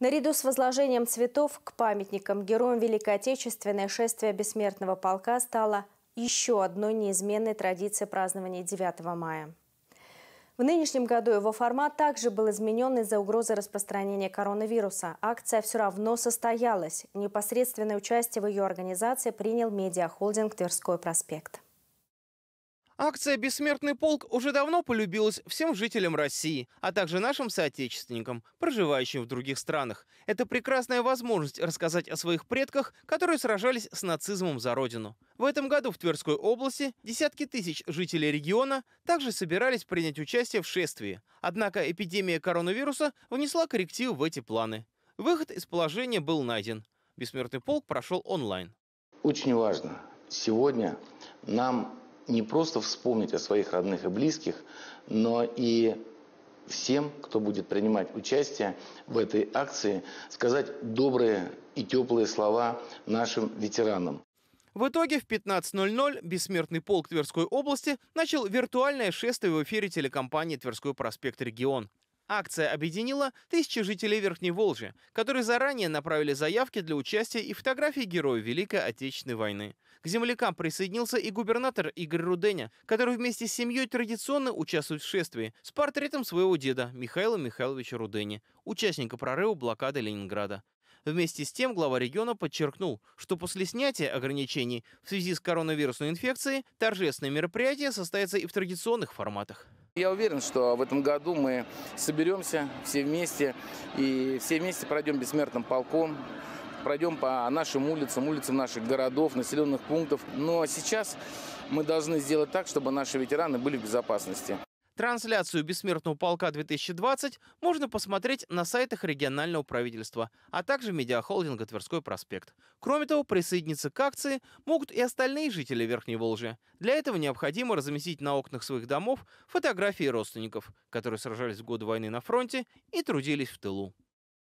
Наряду с возложением цветов к памятникам героям Великой Отечественной шествие бессмертного полка стало еще одной неизменной традицией празднования 9 мая. В нынешнем году его формат также был изменен из-за угрозы распространения коронавируса. Акция все равно состоялась. Непосредственное участие в ее организации принял медиахолдинг «Тверской проспект». Акция «Бессмертный полк» уже давно полюбилась всем жителям России, а также нашим соотечественникам, проживающим в других странах. Это прекрасная возможность рассказать о своих предках, которые сражались с нацизмом за родину. В этом году в Тверской области десятки тысяч жителей региона также собирались принять участие в шествии. Однако эпидемия коронавируса внесла корректив в эти планы. Выход из положения был найден. «Бессмертный полк» прошел онлайн. Очень важно сегодня нам не просто вспомнить о своих родных и близких, но и всем, кто будет принимать участие в этой акции, сказать добрые и теплые слова нашим ветеранам. В итоге в 15.00 бессмертный полк Тверской области начал виртуальное шествие в эфире телекомпании «Тверской проспект Регион». Акция объединила тысячи жителей Верхней Волжи, которые заранее направили заявки для участия и фотографии героев Великой Отечественной войны. К землякам присоединился и губернатор Игорь Руденя, который вместе с семьей традиционно участвует в шествии с портретом своего деда Михаила Михайловича Рудени, участника прорыва блокады Ленинграда. Вместе с тем глава региона подчеркнул, что после снятия ограничений в связи с коронавирусной инфекцией торжественное мероприятие состоится и в традиционных форматах. Я уверен, что в этом году мы соберемся все вместе и все вместе пройдем бессмертным полком, пройдем по нашим улицам, улицам наших городов, населенных пунктов. Но сейчас мы должны сделать так, чтобы наши ветераны были в безопасности. Трансляцию «Бессмертного полка-2020» можно посмотреть на сайтах регионального правительства, а также медиахолдинга «Тверской проспект». Кроме того, присоединиться к акции могут и остальные жители Верхней Волжи. Для этого необходимо разместить на окнах своих домов фотографии родственников, которые сражались в годы войны на фронте и трудились в тылу.